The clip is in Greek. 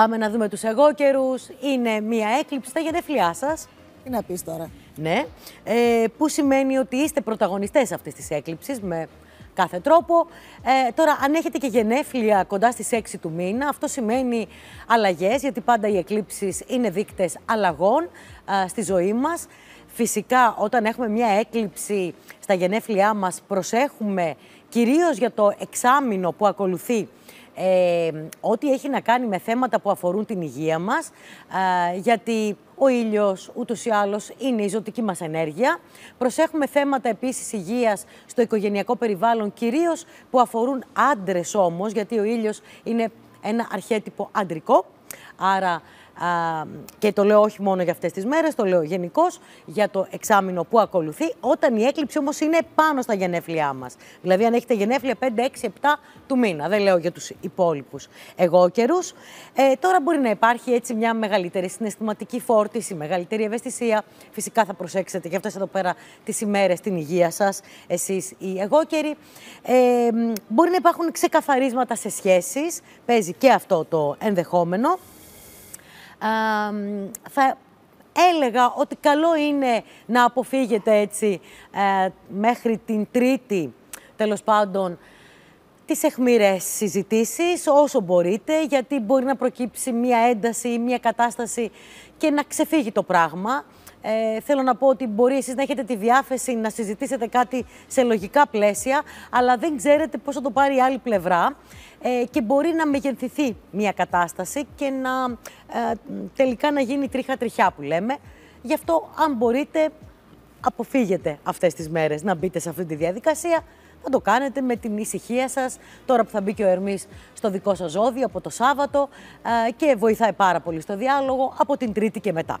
Πάμε να δούμε τους καιρούς Είναι μία έκλειψη στα γενέθλιά σας. Τι να πεις τώρα. Ναι. Ε, που σημαίνει ότι είστε πρωταγωνιστές αυτής της έκλειψης με κάθε τρόπο. Ε, τώρα, αν έχετε και γενέθλια κοντά στις 6 του μήνα, αυτό σημαίνει αλλαγές, γιατί πάντα οι εκλήψεις είναι δείκτες αλλαγών ε, στη ζωή μας. Φυσικά, όταν έχουμε μια έκλειψη στα γενέθλιά μας, προσέχουμε κυρίως για το εξάμεινο που ακολουθεί ό,τι έχει να κάνει με θέματα που αφορούν την υγεία μας, γιατί ο ήλιος ούτως ή άλλως είναι η ζωτική μας ενέργεια. Προσέχουμε θέματα επίσης υγείας στο οικογενειακό περιβάλλον, κυρίως που αφορούν άντρες όμως, γιατί ο ήλιος είναι ένα αρχέτυπο αντρικό. Άρα και το λέω όχι μόνο για αυτές τις μέρες, το λέω γενικώς για το εξάμεινο που ακολουθεί, όταν η έκλειψη όμως είναι πάνω στα γενέφλια μας. Δηλαδή αν έχετε γενέφλια 5, 6, 7 του μήνα, δεν λέω για τους υπόλοιπους εγώ καιρούς. Ε, τώρα μπορεί να υπάρχει έτσι μια μεγαλύτερη συναισθηματική φόρτιση, μεγαλύτερη ευαισθησία. Φυσικά θα προσέξετε και αυτές εδώ πέρα τις ημέρες την υγεία σας, εσείς οι εγώκεροι. Ε, μπορεί να υπάρχουν ξεκαθαρίσματα σε σχέσεις, παίζει και αυτό το ενδεχόμενο θα έλεγα ότι καλό είναι να αποφύγετε έτσι ε, μέχρι την Τρίτη, τέλος πάντων, τις εχμηρές συζητήσεις όσο μπορείτε, γιατί μπορεί να προκύψει μια ένταση ή μια κατάσταση και να ξεφύγει το πράγμα. Ε, θέλω να πω ότι μπορεί εσείς να έχετε τη διάθεση να συζητήσετε κάτι σε λογικά πλαίσια, αλλά δεν ξέρετε πώς θα το πάρει η άλλη πλευρά ε, και μπορεί να μεγενθηθεί μια κατάσταση και να ε, τελικά να γίνει τρίχα-τριχιά που λέμε. Γι' αυτό, αν μπορείτε, αποφύγετε αυτές τις μέρες να μπείτε σε αυτή τη διαδικασία. Θα το κάνετε με την ησυχία σας, τώρα που θα μπει και ο Ερμής στο δικό σας ζώδιο από το Σάββατο ε, και βοηθάει πάρα πολύ στο διάλογο από την Τρίτη και μετά.